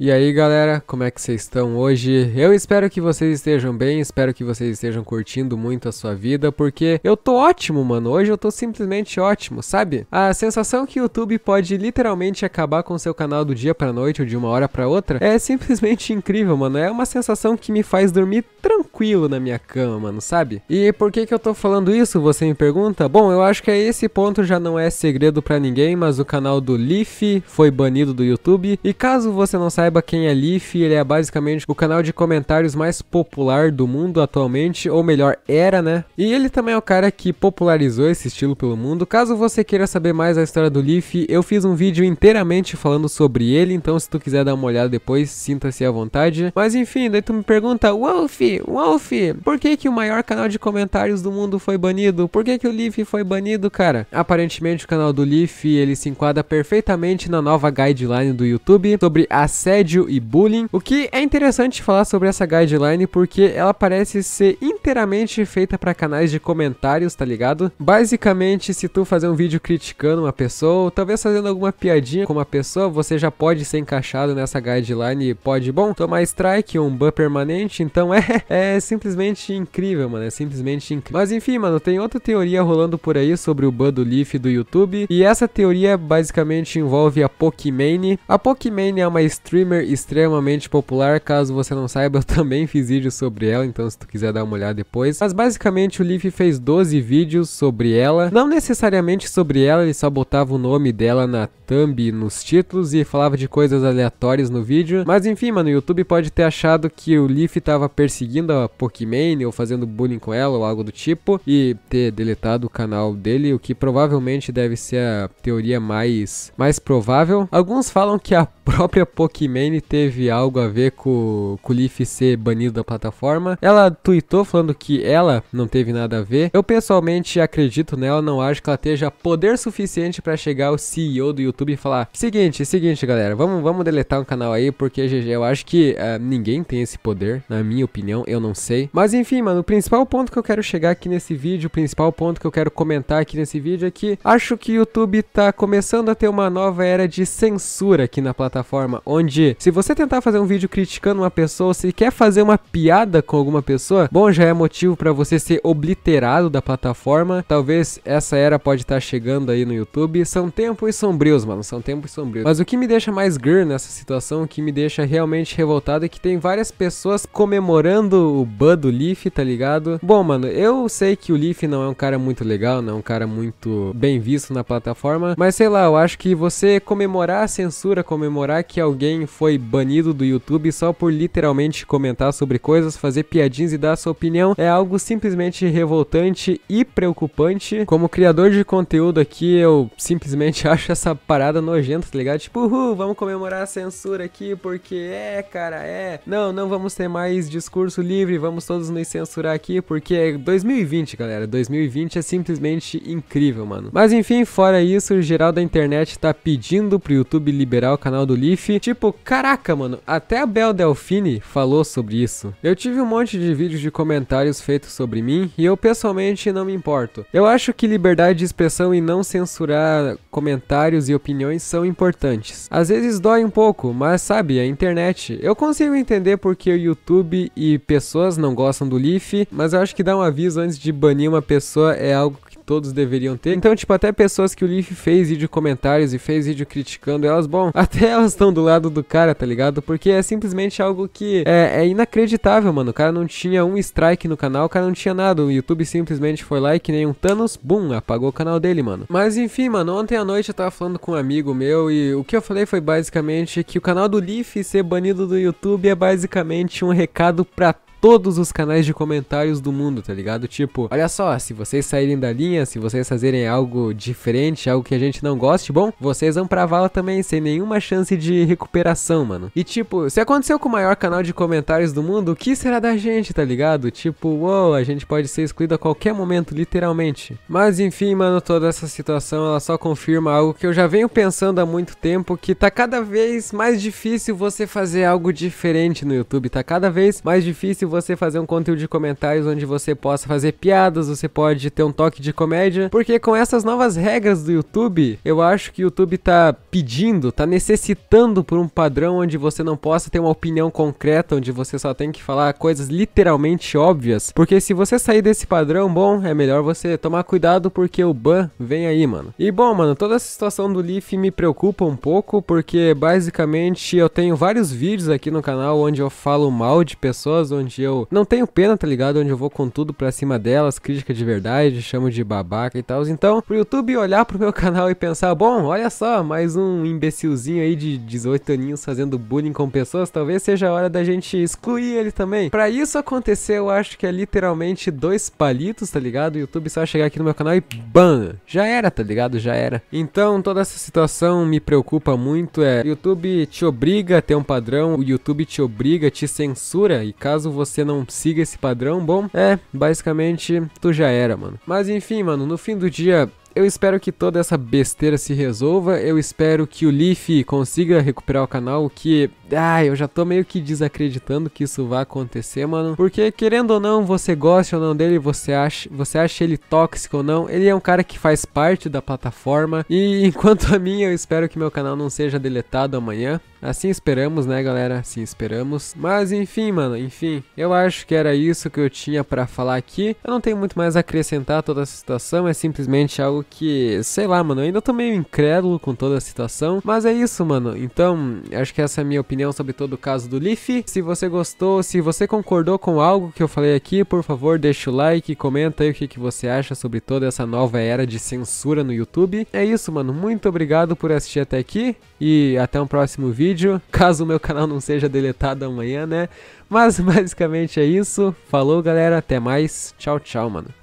E aí galera, como é que vocês estão hoje? Eu espero que vocês estejam bem, espero que vocês estejam curtindo muito a sua vida, porque eu tô ótimo, mano. Hoje eu tô simplesmente ótimo, sabe? A sensação que o YouTube pode literalmente acabar com seu canal do dia pra noite ou de uma hora pra outra é simplesmente incrível, mano. É uma sensação que me faz dormir tranquilo na minha cama, mano, sabe? E por que que eu tô falando isso, você me pergunta? Bom, eu acho que é esse ponto já não é segredo pra ninguém, mas o canal do Leaf foi banido do YouTube. E caso você não saiba, saiba quem é Leaf, ele é basicamente o canal de comentários mais popular do mundo atualmente, ou melhor, era, né? E ele também é o cara que popularizou esse estilo pelo mundo. Caso você queira saber mais a história do Leaf, eu fiz um vídeo inteiramente falando sobre ele, então se tu quiser dar uma olhada depois, sinta-se à vontade. Mas enfim, daí tu me pergunta, Wolf, Wolf, por que que o maior canal de comentários do mundo foi banido? Por que que o Leaf foi banido, cara? Aparentemente o canal do Leaf, ele se enquadra perfeitamente na nova guideline do YouTube sobre a série assédio e bullying, o que é interessante falar sobre essa guideline porque ela parece ser inteiramente feita para canais de comentários, tá ligado? Basicamente, se tu fazer um vídeo criticando uma pessoa, ou talvez fazendo alguma piadinha com uma pessoa, você já pode ser encaixado nessa guideline e pode, bom, tomar strike ou um ban permanente, então é, é simplesmente incrível, mano, é simplesmente incrível. Mas enfim, mano, tem outra teoria rolando por aí sobre o ban do Leaf do YouTube, e essa teoria basicamente envolve a Pokimane. A Pokimane é uma streamer extremamente popular, caso você não saiba, eu também fiz vídeo sobre ela, então se tu quiser dar uma olhada depois. Mas basicamente o Leaf fez 12 vídeos sobre ela, não necessariamente sobre ela, ele só botava o nome dela na thumb, nos títulos e falava de coisas aleatórias no vídeo. Mas enfim, mano, o YouTube pode ter achado que o Leaf tava perseguindo a Pokimane ou fazendo bullying com ela ou algo do tipo e ter deletado o canal dele, o que provavelmente deve ser a teoria mais, mais provável. Alguns falam que a própria Pokimane teve algo a ver com, com o Leaf ser banido da plataforma. Ela tweetou falando que ela não teve nada a ver. Eu pessoalmente acredito nela, não acho que ela esteja poder suficiente para chegar ao CEO do YouTube e falar: seguinte, seguinte, galera, vamos, vamos deletar um canal aí, porque GG, eu acho que uh, ninguém tem esse poder, na minha opinião, eu não sei. Mas enfim, mano, o principal ponto que eu quero chegar aqui nesse vídeo, o principal ponto que eu quero comentar aqui nesse vídeo é que acho que o YouTube tá começando a ter uma nova era de censura aqui na plataforma, onde se você tentar fazer um vídeo criticando uma pessoa, se quer fazer uma piada com alguma pessoa, bom, já é motivo para você ser obliterado da plataforma. Talvez essa era pode estar tá chegando aí no YouTube. São tempos sombrios, mano, são tempos sombrios. Mas o que me deixa mais girl nessa situação, o que me deixa realmente revoltado é que tem várias pessoas comemorando o ban do Leaf, tá ligado? Bom, mano, eu sei que o Leaf não é um cara muito legal, não é um cara muito bem visto na plataforma, mas sei lá, eu acho que você comemorar a censura, comemorar que alguém foi banido do YouTube só por literalmente comentar sobre coisas, fazer piadinhas e dar sua opinião é algo simplesmente revoltante e preocupante. Como criador de conteúdo aqui, eu simplesmente acho essa parada nojenta, tá ligado? Tipo, uhul, vamos comemorar a censura aqui porque é, cara, é. Não, não vamos ter mais discurso livre, vamos todos nos censurar aqui porque é 2020, galera. 2020 é simplesmente incrível, mano. Mas enfim, fora isso, o geral da internet tá pedindo pro YouTube liberar o canal do Leaf. Tipo, Caraca, mano, até a Bel Delfine falou sobre isso. Eu tive um monte de vídeos de comentários feitos sobre mim e eu pessoalmente não me importo. Eu acho que liberdade de expressão e não censurar comentários e opiniões são importantes. Às vezes dói um pouco, mas sabe, a internet. Eu consigo entender porque o YouTube e pessoas não gostam do Leaf, mas eu acho que dar um aviso antes de banir uma pessoa é algo todos deveriam ter. Então, tipo, até pessoas que o Leaf fez vídeo comentários e fez vídeo criticando elas, bom, até elas estão do lado do cara, tá ligado? Porque é simplesmente algo que é, é, inacreditável, mano. O cara não tinha um strike no canal, o cara não tinha nada. O YouTube simplesmente foi lá e que nem um Thanos, bum, apagou o canal dele, mano. Mas enfim, mano, ontem à noite eu tava falando com um amigo meu e o que eu falei foi basicamente que o canal do Leaf ser banido do YouTube é basicamente um recado pra todos os canais de comentários do mundo, tá ligado? Tipo, olha só, se vocês saírem da linha, se vocês fazerem algo diferente, algo que a gente não goste, bom, vocês vão pra vala também, sem nenhuma chance de recuperação, mano. E tipo, se aconteceu com o maior canal de comentários do mundo, o que será da gente, tá ligado? Tipo, uou, a gente pode ser excluído a qualquer momento, literalmente. Mas enfim, mano, toda essa situação, ela só confirma algo que eu já venho pensando há muito tempo, que tá cada vez mais difícil você fazer algo diferente no YouTube, tá cada vez mais difícil fácil você fazer um conteúdo de comentários onde você possa fazer piadas, você pode ter um toque de comédia, porque com essas novas regras do YouTube, eu acho que o YouTube tá pedindo, tá necessitando por um padrão onde você não possa ter uma opinião concreta, onde você só tem que falar coisas literalmente óbvias, porque se você sair desse padrão, bom, é melhor você tomar cuidado porque o ban vem aí, mano. E bom, mano, toda essa situação do Leaf me preocupa um pouco, porque basicamente eu tenho vários vídeos aqui no canal onde eu falo mal de pessoas, onde eu não tenho pena, tá ligado? Onde eu vou com tudo pra cima delas, crítica de verdade, chamo de babaca e tal. Então, pro YouTube olhar pro meu canal e pensar, bom, olha só, mais um imbecilzinho aí de 18 aninhos fazendo bullying com pessoas, talvez seja a hora da gente excluir ele também. Pra isso acontecer, eu acho que é literalmente dois palitos, tá ligado? O YouTube só chegar aqui no meu canal e BAM! Já era, tá ligado? Já era. Então, toda essa situação me preocupa muito, é... YouTube te obriga a ter um padrão, o YouTube te obriga, te censura, e caso você você não siga esse padrão, bom, é, basicamente, tu já era, mano. Mas enfim, mano, no fim do dia, eu espero que toda essa besteira se resolva. Eu espero que o Leaf consiga recuperar o canal. Que. Ah, eu já tô meio que desacreditando que isso vai acontecer, mano. Porque, querendo ou não, você gosta ou não dele, você acha, você acha ele tóxico ou não. Ele é um cara que faz parte da plataforma. E enquanto a mim, eu espero que meu canal não seja deletado amanhã. Assim esperamos, né, galera? Assim esperamos. Mas enfim, mano, enfim. Eu acho que era isso que eu tinha para falar aqui. Eu não tenho muito mais a acrescentar toda essa situação, é simplesmente algo que, sei lá, mano, eu ainda tô meio incrédulo com toda a situação, mas é isso, mano. Então, acho que essa é a minha opinião sobre todo o caso do Leaf. Se você gostou, se você concordou com algo que eu falei aqui, por favor, deixa o like, comenta aí o que, que você acha sobre toda essa nova era de censura no YouTube. É isso, mano. Muito obrigado por assistir até aqui e até um próximo vídeo vídeo, caso o meu canal não seja deletado amanhã, né? Mas basicamente é isso. Falou, galera. Até mais. Tchau, tchau, mano.